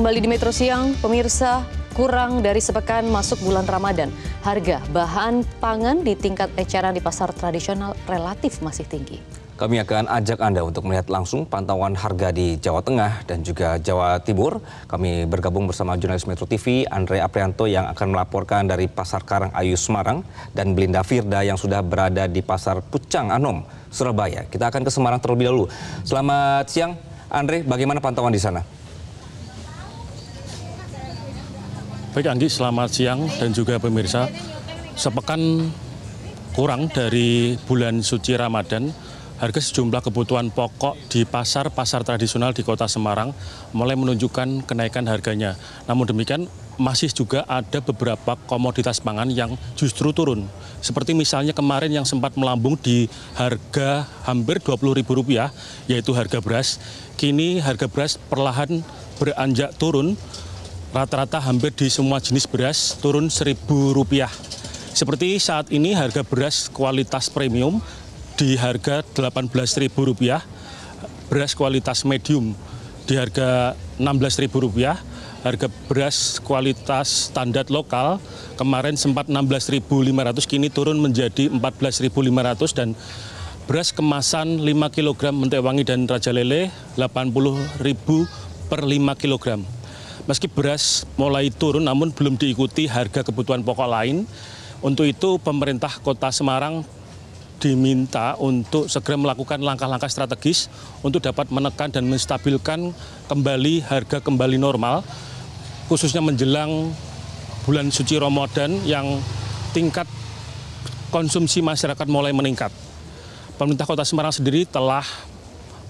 kembali di Metro Siang, pemirsa kurang dari sepekan masuk bulan Ramadan. Harga bahan pangan di tingkat eceran di pasar tradisional relatif masih tinggi. Kami akan ajak Anda untuk melihat langsung pantauan harga di Jawa Tengah dan juga Jawa Timur. Kami bergabung bersama jurnalis Metro TV, Andre Aprianto yang akan melaporkan dari Pasar Karang Ayu Semarang dan Belinda Firda yang sudah berada di Pasar Pucang Anom, Surabaya. Kita akan ke Semarang terlebih dahulu. Selamat siang, Andre. Bagaimana pantauan di sana? Baik Anggi, selamat siang dan juga pemirsa. Sepekan kurang dari bulan suci Ramadan, harga sejumlah kebutuhan pokok di pasar-pasar tradisional di kota Semarang mulai menunjukkan kenaikan harganya. Namun demikian, masih juga ada beberapa komoditas pangan yang justru turun. Seperti misalnya kemarin yang sempat melambung di harga hampir Rp20.000, yaitu harga beras. Kini harga beras perlahan beranjak turun rata-rata hampir di semua jenis beras turun seribu rupiah. Seperti saat ini harga beras kualitas premium di harga delapan belas ribu rupiah, beras kualitas medium di harga enam belas ribu rupiah, harga beras kualitas standar lokal kemarin sempat enam belas ribu lima ratus kini turun menjadi empat belas ribu lima ratus dan beras kemasan 5 kg mentewangi dan Raja Lele 80.000 per 5 kilogram. Meski beras mulai turun namun belum diikuti harga kebutuhan pokok lain, untuk itu pemerintah kota Semarang diminta untuk segera melakukan langkah-langkah strategis untuk dapat menekan dan menstabilkan kembali harga kembali normal, khususnya menjelang bulan suci Ramadan yang tingkat konsumsi masyarakat mulai meningkat. Pemerintah Kota Semarang sendiri telah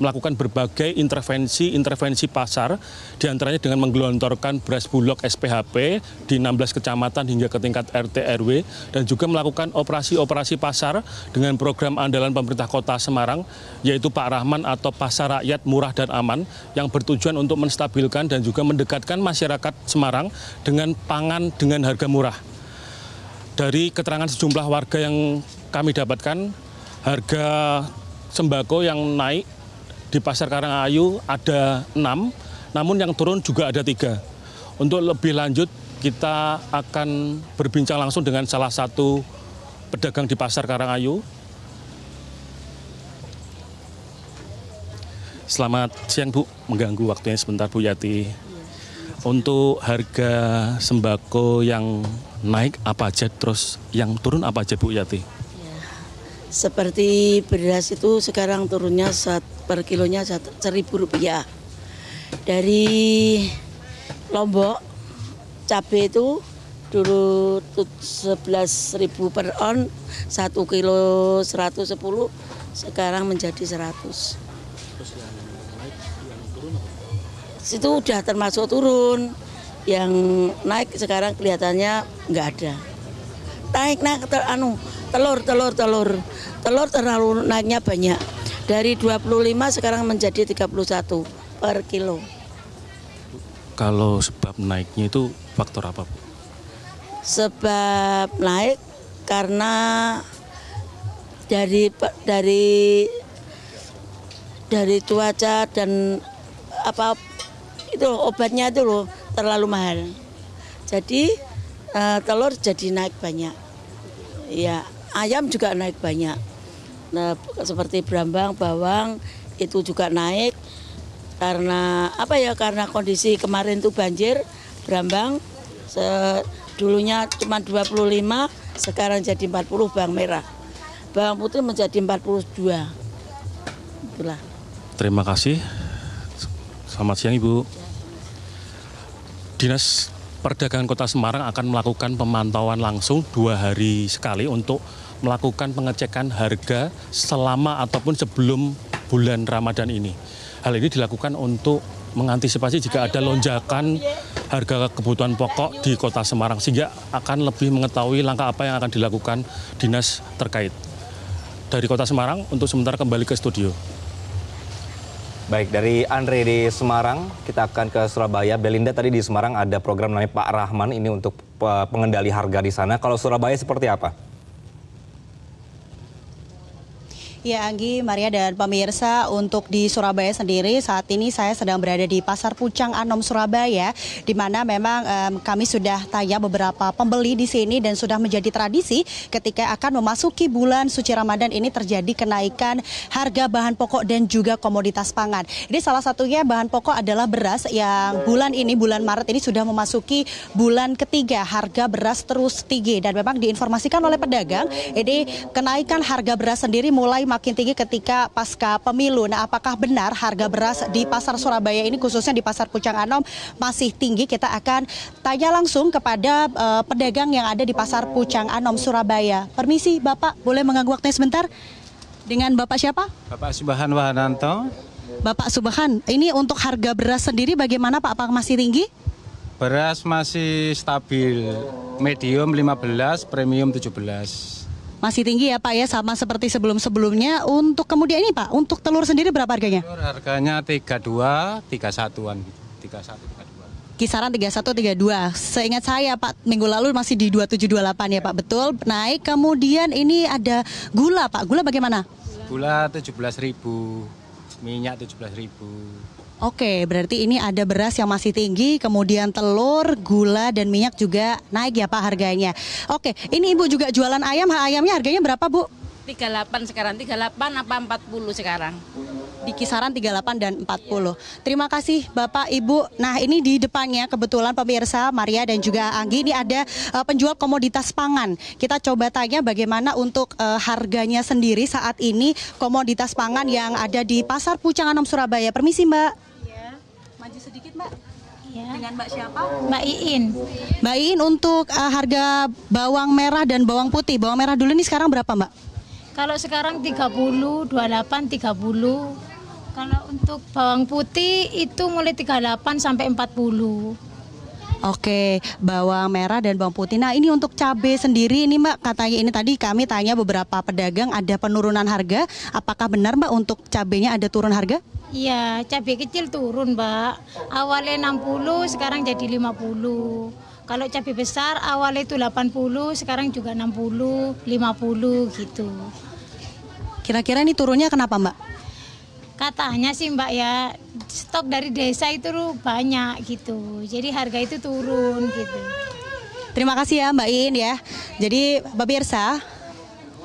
melakukan berbagai intervensi-intervensi pasar, diantaranya dengan menggelontorkan beras bulog SPHP di 16 kecamatan hingga ke tingkat RT RW, dan juga melakukan operasi-operasi pasar dengan program andalan pemerintah kota Semarang, yaitu Pak Rahman atau Pasar Rakyat Murah dan Aman, yang bertujuan untuk menstabilkan dan juga mendekatkan masyarakat Semarang dengan pangan dengan harga murah. Dari keterangan sejumlah warga yang kami dapatkan, harga sembako yang naik di Pasar Karangayu ada enam, namun yang turun juga ada tiga. Untuk lebih lanjut, kita akan berbincang langsung dengan salah satu pedagang di Pasar Karangayu. Selamat siang Bu, mengganggu waktunya sebentar Bu Yati. Untuk harga sembako yang naik apa aja, terus yang turun apa aja Bu Yati? Ya, seperti beras itu sekarang turunnya 1 per kilonya seribu rupiah. Dari Lombok cabai itu dulu 11.000 per on, 1 kilo 110, sekarang menjadi 100. Itu udah termasuk turun, yang naik sekarang kelihatannya nggak ada. Naik, naik, tel, anu, telur, telur, telur, telur terlalu naiknya banyak. Dari 25 sekarang menjadi 31 per kilo. Kalau sebab naiknya itu faktor apa, Bu? Sebab naik karena dari dari dari cuaca dan apa itu obatnya itu loh terlalu mahal. Jadi eh, telur jadi naik banyak. Ya, ayam juga naik banyak. Nah, seperti brambang, bawang itu juga naik karena apa ya? Karena kondisi kemarin itu banjir brambang se dulunya cuma 25, sekarang jadi 40 bawang merah. Bawang putih menjadi 42. Itulah. Terima kasih. Selamat siang Ibu. Dinas Perdagangan Kota Semarang akan melakukan pemantauan langsung dua hari sekali untuk melakukan pengecekan harga selama ataupun sebelum bulan Ramadan ini. Hal ini dilakukan untuk mengantisipasi jika ada lonjakan harga kebutuhan pokok di Kota Semarang sehingga akan lebih mengetahui langkah apa yang akan dilakukan dinas terkait. Dari Kota Semarang untuk sementara kembali ke studio. Baik, dari Andre di Semarang, kita akan ke Surabaya. Belinda tadi di Semarang ada program namanya Pak Rahman ini untuk eh, pengendali harga di sana. Kalau Surabaya seperti apa? Ya Anggi, Maria dan pemirsa untuk di Surabaya sendiri saat ini saya sedang berada di Pasar Pucang Anom Surabaya di mana memang um, kami sudah tanya beberapa pembeli di sini dan sudah menjadi tradisi ketika akan memasuki bulan suci Ramadan ini terjadi kenaikan harga bahan pokok dan juga komoditas pangan. Jadi salah satunya bahan pokok adalah beras yang bulan ini bulan Maret ini sudah memasuki bulan ketiga harga beras terus tinggi dan memang diinformasikan oleh pedagang ini kenaikan harga beras sendiri mulai makin tinggi ketika pasca pemilu. Nah, apakah benar harga beras di pasar Surabaya ini khususnya di pasar Pucang Anom masih tinggi? Kita akan tanya langsung kepada uh, pedagang yang ada di pasar Pucang Anom Surabaya. Permisi, Bapak, boleh mengganggu waktunya sebentar? Dengan Bapak siapa? Bapak Subhan Wahananto. Bapak Subhan, ini untuk harga beras sendiri bagaimana Pak? Apakah masih tinggi? Beras masih stabil, medium 15, premium 17. Masih tinggi ya Pak ya, sama seperti sebelum-sebelumnya. Untuk kemudian ini Pak, untuk telur sendiri berapa harganya? Telur harganya 32, 31-an gitu. 31, 32. Kisaran 31, 32. Seingat saya Pak, minggu lalu masih di 2728 ya iya. Pak, betul? Naik, kemudian ini ada gula Pak. Gula bagaimana? Gula ribu minyak ribu. Oke, berarti ini ada beras yang masih tinggi, kemudian telur, gula, dan minyak juga naik ya Pak harganya. Oke, ini Ibu juga jualan ayam, ayamnya harganya berapa Bu? 38 sekarang, 38 apa 40 sekarang? Di kisaran 38 dan 40. Iya. Terima kasih Bapak Ibu. Nah ini di depannya kebetulan pemirsa Maria dan juga Anggi ini ada uh, penjual komoditas pangan. Kita coba tanya bagaimana untuk uh, harganya sendiri saat ini komoditas pangan yang ada di Pasar Pucanganom Surabaya. Permisi Mbak maju sedikit Mbak. Iya. Dengan Mbak siapa? Mbak Iin. Mbak Iin untuk uh, harga bawang merah dan bawang putih. Bawang merah dulu nih sekarang berapa Mbak? Kalau sekarang 30, 28, 30. Kalau untuk bawang putih itu mulai 38 sampai 40. Oke, bawang merah dan bawang putih. Nah, ini untuk cabai sendiri ini Mbak katanya ini tadi kami tanya beberapa pedagang ada penurunan harga. Apakah benar Mbak untuk cabainya ada turun harga? Iya, cabai kecil turun, Mbak. Awalnya 60, sekarang jadi 50. Kalau cabai besar awalnya itu 80, sekarang juga 60, 50 gitu. Kira-kira ini turunnya kenapa Mbak? katanya sih Mbak ya stok dari desa itu banyak gitu. Jadi harga itu turun gitu. Terima kasih ya Mbak In ya. Jadi pemirsa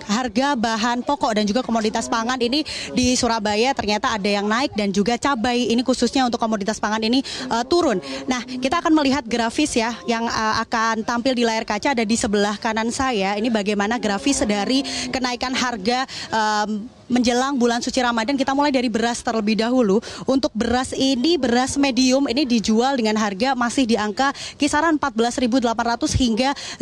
harga bahan pokok dan juga komoditas pangan ini di Surabaya ternyata ada yang naik dan juga cabai ini khususnya untuk komoditas pangan ini uh, turun. Nah, kita akan melihat grafis ya yang uh, akan tampil di layar kaca ada di sebelah kanan saya. Ini bagaimana grafis dari kenaikan harga um, menjelang bulan suci Ramadan kita mulai dari beras terlebih dahulu. Untuk beras ini beras medium ini dijual dengan harga masih di angka kisaran 14.800 hingga 15.000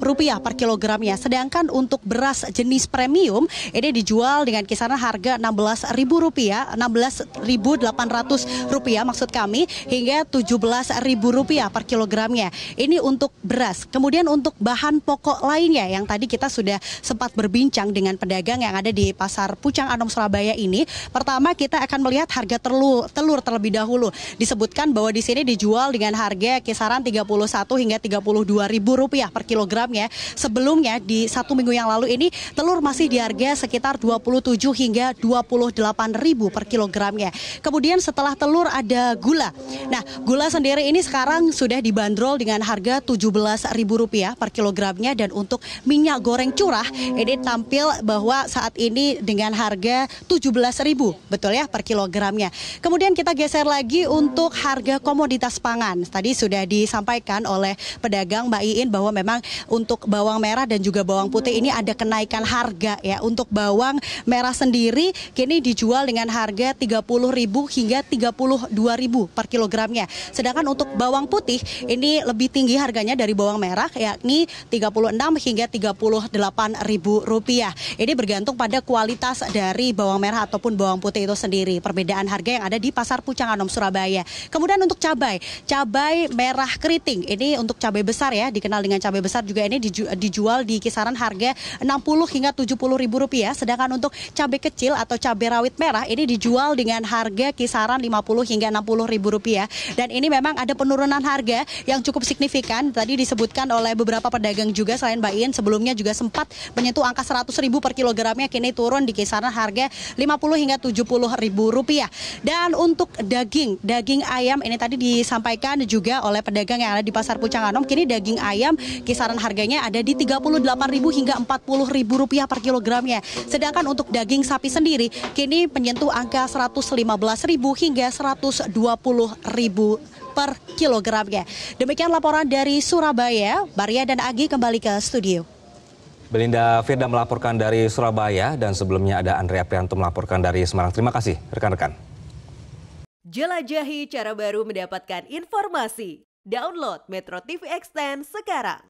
rupiah per kilogramnya. Sedangkan untuk beras jenis premium ini dijual dengan kisaran harga 16.000 rupiah, 16.800 rupiah maksud kami hingga 17.000 rupiah per kilogramnya. Ini untuk beras. Kemudian untuk bahan pokok lainnya yang tadi kita sudah sempat berbincang dengan pedagang yang ada di di Pasar Pucang Anom Surabaya ini, pertama kita akan melihat harga telur, telur terlebih dahulu. Disebutkan bahwa di sini dijual dengan harga kisaran 31 hingga 32 ribu rupiah per kilogramnya. Sebelumnya di satu minggu yang lalu ini telur masih di harga sekitar 27 hingga 28 ribu per kilogramnya. Kemudian setelah telur ada gula. Nah, gula sendiri ini sekarang sudah dibanderol dengan harga ribu rupiah per kilogramnya dan untuk minyak goreng curah ini tampil bahwa saat ini ini dengan harga 17.000 betul ya per kilogramnya. Kemudian kita geser lagi untuk harga komoditas pangan. Tadi sudah disampaikan oleh pedagang Mbak Iin bahwa memang untuk bawang merah dan juga bawang putih ini ada kenaikan harga ya. Untuk bawang merah sendiri kini dijual dengan harga 30.000 hingga 32.000 per kilogramnya. Sedangkan untuk bawang putih ini lebih tinggi harganya dari bawang merah yakni 36 hingga 38.000 rupiah. Ini bergantung pada kualitas dari bawang merah ataupun bawang putih itu sendiri. Perbedaan harga yang ada di Pasar Pucang Anom Surabaya. Kemudian untuk cabai, cabai merah keriting. Ini untuk cabai besar ya, dikenal dengan cabai besar juga ini dijual di kisaran harga 60 hingga 70 ribu rupiah. Sedangkan untuk cabai kecil atau cabai rawit merah ini dijual dengan harga kisaran 50 hingga 60 ribu rupiah. Dan ini memang ada penurunan harga yang cukup signifikan. Tadi disebutkan oleh beberapa pedagang juga selain Mbak Ian sebelumnya juga sempat menyentuh angka 100 ribu per kilogramnya kini turun di kisaran harga 50 hingga 70 ribu rupiah. Dan untuk daging, daging ayam ini tadi disampaikan juga oleh pedagang yang ada di Pasar Anom kini daging ayam kisaran harganya ada di 38 ribu hingga 40 ribu rupiah per kilogramnya. Sedangkan untuk daging sapi sendiri, kini menyentuh angka 115 ribu hingga 120 ribu per kilogramnya. Demikian laporan dari Surabaya, Maria dan Agi kembali ke studio. Belinda Firda melaporkan dari Surabaya dan sebelumnya ada Andrea Prianto melaporkan dari Semarang. Terima kasih rekan-rekan. Jelajahi cara baru mendapatkan informasi. Download Metro TV Extend sekarang.